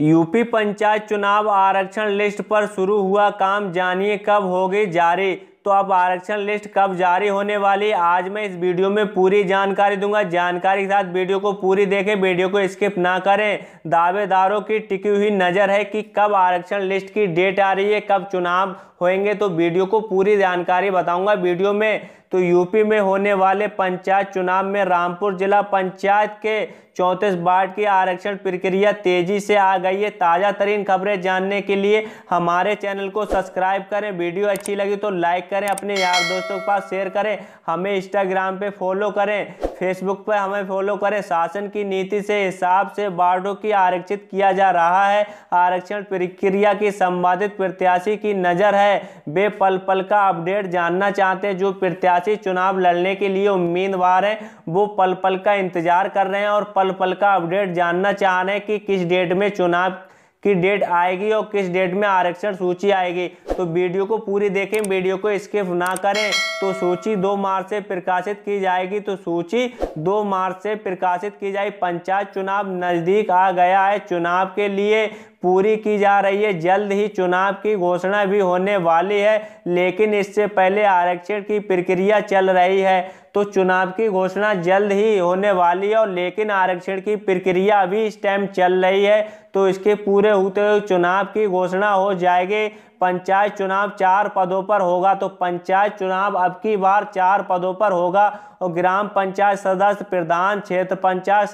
UP panchayat चुनाव आरक्षण list पर शुरू हुआ काम जानिए कब होगी जारी तो अब आरक्षण लिस्ट कब जारी होने वाली आज मैं इस वीडियो में पूरी जानकारी दूंगा जानकारी के साथ वीडियो को पूरी देखें वीडियो को स्किप ना करें दावेदारों की टिकी हुई नज़र है कि कब आरक्षण लिस्ट की डेट आ रही है कब चुनाव होएंगे तो वीडियो को पूरी जानकारी बताऊंगा वीडियो में तो यूपी में होने वाले पंचायत चुनाव में रामपुर जिला पंचायत के चौंतीस वार्ड की आरक्षण प्रक्रिया तेजी से आ गई है ताज़ा तरीन खबरें जानने के लिए हमारे चैनल को सब्सक्राइब करें वीडियो अच्छी लगी तो लाइक करें अपने यार दोस्तों के पास शेयर करें हमें इंस्टाग्राम पे फॉलो करें फेसबुक पर हमें फॉलो करें शासन की नीति से हिसाब से वार्डों की आरक्षित किया जा रहा है आरक्षण प्रक्रिया की संबंधित प्रत्याशी की नज़र है वे पल पल का अपडेट जानना चाहते हैं जो प्रत्याशी चुनाव लड़ने के लिए उम्मीदवार हैं वो पल पल का इंतजार कर रहे हैं और पल पल का अपडेट जानना चाह रहे हैं कि किस डेट में चुनाव की डेट आएगी और किस डेट में आरक्षण सूची आएगी तो वीडियो को पूरी देखें वीडियो को स्किप ना करें तो सूची दो मार्च से प्रकाशित की जाएगी तो सूची दो मार्च से प्रकाशित की जाएगी पंचायत चुनाव नज़दीक आ गया है चुनाव के लिए पूरी की जा रही है जल्द ही चुनाव की घोषणा भी होने वाली है लेकिन इससे पहले आरक्षण की प्रक्रिया चल रही है तो चुनाव की घोषणा जल्द ही होने वाली है और लेकिन आरक्षण की प्रक्रिया अभी इस टाइम चल रही है तो इसके पूरे होते हुए चुनाव की घोषणा हो जाएगी पंचायत चुनाव चार पदों पर होगा तो पंचायत चुनाव अब की बार चार पदों पर होगा और ग्राम पंचायत सदस्य प्रधान क्षेत्र पंचायत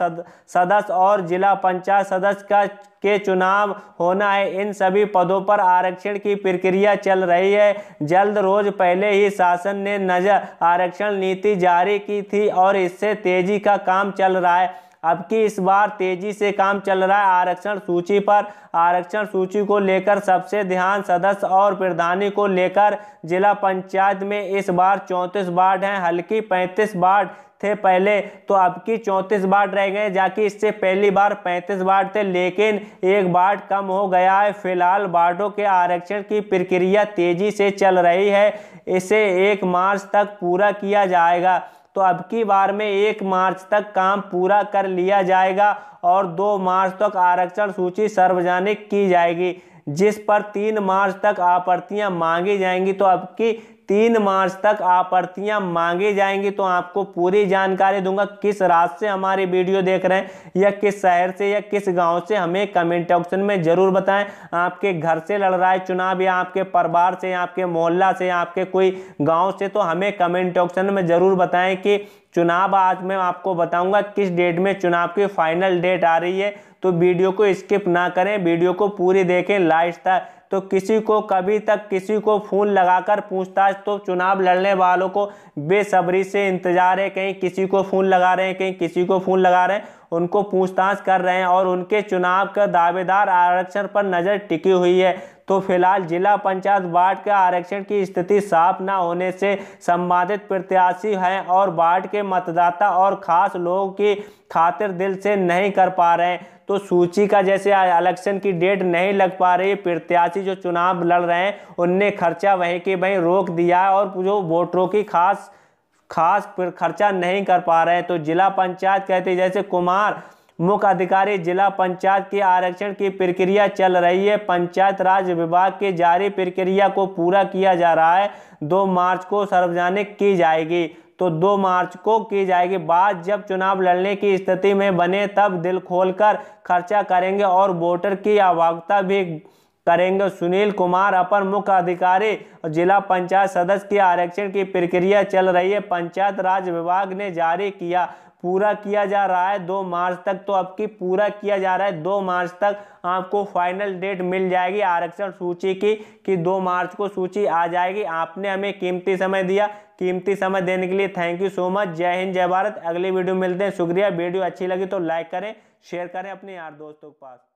सदस्य और जिला पंचायत सदस्य का के चुनाव होना है इन सभी पदों पर आरक्षण की प्रक्रिया चल रही है जल्द रोज पहले ही शासन ने नजर आरक्षण नीति जारी की थी और इससे तेजी का काम चल रहा है अब की इस बार तेजी से काम चल रहा है आरक्षण सूची पर आरक्षण सूची को लेकर सबसे ध्यान सदस्य और प्रधानी को लेकर जिला पंचायत में इस बार चौंतीस वार्ड हैं हल्की पैंतीस वार्ड थे पहले तो अब की चौंतीस वार्ड रह गए जाकि इससे पहली बार पैंतीस वार्ड थे लेकिन एक वार्ड कम हो गया है फिलहाल वार्डों के आरक्षण की प्रक्रिया तेजी से चल रही है इसे एक मार्च तक पूरा किया जाएगा तो अब की बार में एक मार्च तक काम पूरा कर लिया जाएगा और दो मार्च तक आरक्षण सूची सार्वजनिक की जाएगी जिस पर तीन मार्च तक आपत्तियां मांगी जाएंगी तो अब की तीन मार्च तक आपत्तियां मांगे जाएंगी तो आपको पूरी जानकारी दूंगा किस राज्य से हमारी वीडियो देख रहे हैं या किस शहर से या किस गांव से हमें कमेंट ऑप्शन में जरूर बताएं आपके घर से लड़ रहा है चुनाव या आपके परिवार से आपके मोहल्ला से आपके कोई गाँव से तो हमें कमेंट ऑप्शन में जरूर बताएं कि चुनाव आज मैं आपको बताऊंगा किस डेट में चुनाव की फाइनल डेट आ रही है तो वीडियो को स्किप ना करें वीडियो को पूरी देखें लास्ट तक तो किसी को कभी तक किसी को फ़ोन लगाकर पूछताछ तो चुनाव लड़ने वालों को बेसब्री से इंतजार है कहीं किसी को फ़ोन लगा रहे हैं कहीं किसी को फ़ोन लगा रहे हैं उनको पूछताछ कर रहे हैं और उनके चुनाव का दावेदार आरक्षण पर नज़र टिकी हुई है तो फिलहाल जिला पंचायत वार्ड के आरक्षण की स्थिति साफ न होने से संबंधित प्रत्याशी हैं और वार्ड के मतदाता और खास लोगों की खातिर दिल से नहीं कर पा रहे हैं तो सूची का जैसे इलेक्शन की डेट नहीं लग पा रही प्रत्याशी जो चुनाव लड़ रहे हैं उनने खर्चा वहीं के वहीं रोक दिया और जो वोटरों की खास खास खर्चा नहीं कर पा रहे हैं तो जिला पंचायत कहते जैसे कुमार मुख्य अधिकारी जिला पंचायत के आरक्षण की प्रक्रिया चल रही है पंचायत राज विभाग के जारी प्रक्रिया को पूरा किया जा रहा है दो मार्च को सार्वजनिक की जाएगी तो दो मार्च को की जाएगी बात जब चुनाव लड़ने की स्थिति में बने तब दिल खोलकर खर्चा करेंगे और वोटर की आवश्यकता भी करेंगे सुनील कुमार अपर मुख्य अधिकारी जिला पंचायत सदस्य के आरक्षण की प्रक्रिया चल रही है पंचायत राज विभाग ने जारी किया पूरा किया जा रहा है दो मार्च तक तो अब की पूरा किया जा रहा है दो मार्च तक आपको फाइनल डेट मिल जाएगी आरक्षण सूची की कि दो मार्च को सूची आ जाएगी आपने हमें कीमती समय दिया कीमती समय देने के लिए थैंक यू सो मच जय हिंद जय भारत अगली वीडियो मिलते हैं शुक्रिया वीडियो अच्छी लगी तो लाइक करें शेयर करें अपने यार दोस्तों के पास